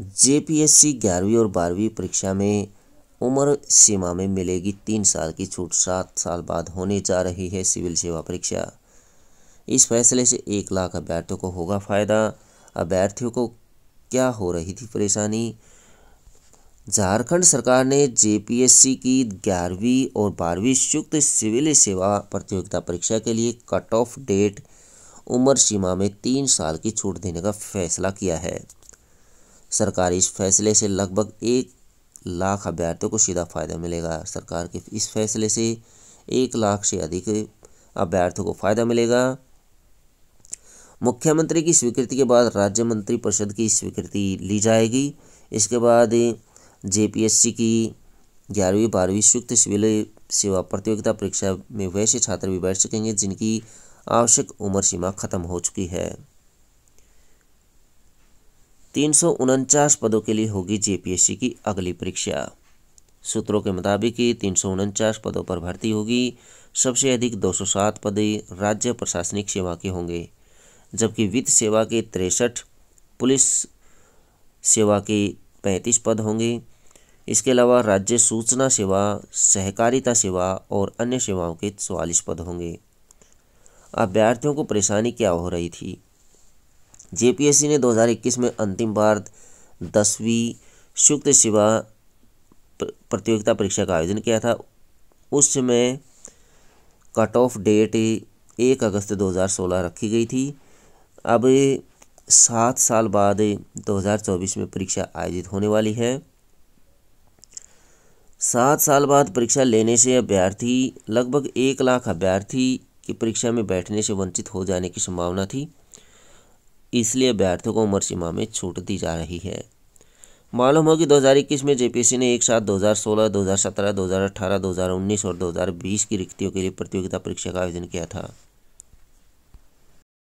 JPSC ग्यारहवीं और बारहवीं परीक्षा में उम्र सीमा में मिलेगी तीन साल की छूट सात साल बाद होने जा रही है सिविल सेवा परीक्षा इस फैसले से एक लाख अभ्यर्थियों को होगा फायदा अभ्यर्थियों को क्या हो रही थी परेशानी झारखंड सरकार ने जेपीएससी की ग्यारहवीं और बारहवीं संयुक्त सिविल सेवा प्रतियोगिता परीक्षा के लिए कट ऑफ डेट उम्र सीमा में तीन साल की छूट देने का फैसला किया है सरकार इस फैसले से लगभग एक लाख अभ्यर्थियों को सीधा फायदा मिलेगा सरकार के इस फैसले से एक लाख से अधिक अभ्यर्थियों को फायदा मिलेगा मुख्यमंत्री की स्वीकृति के बाद राज्य मंत्री परिषद की स्वीकृति ली जाएगी इसके बाद जेपीएससी की ग्यारहवीं बारहवीं संयुक्त सिविल सेवा प्रतियोगिता परीक्षा में वैसे छात्र भी बैठ सकेंगे जिनकी आवश्यक उम्र सीमा खत्म हो चुकी है तीन पदों के लिए होगी जेपीएससी की अगली परीक्षा सूत्रों के मुताबिक तीन पदों पर भर्ती होगी सबसे अधिक 207 पद राज्य प्रशासनिक सेवा के होंगे जबकि वित्त सेवा के तिरसठ पुलिस सेवा के पैंतीस पद होंगे इसके अलावा राज्य सूचना सेवा सहकारिता सेवा और अन्य सेवाओं के चवालीस पद होंगे अभ्यर्थियों को परेशानी क्या हो रही थी जेपीएससी ने 2021 में अंतिम बार दसवीं शुक्त शिवा प्रतियोगिता परीक्षा का आयोजन किया था उस समय कट ऑफ डेट एक अगस्त 2016 रखी गई थी अब सात साल बाद 2024 में परीक्षा आयोजित होने वाली है सात साल बाद परीक्षा लेने से अभ्यर्थी लगभग एक लाख अभ्यर्थी की परीक्षा में बैठने से वंचित हो जाने की संभावना थी इसलिए अभ्यर्थियों को उम्र सीमा में छूट दी जा रही है मालूम हो कि 2021 में जेपीसी ने एक साथ 2016, 2017, 2018, 2019 और 2020 की रिक्तियों के लिए प्रतियोगिता परीक्षा का आयोजन किया था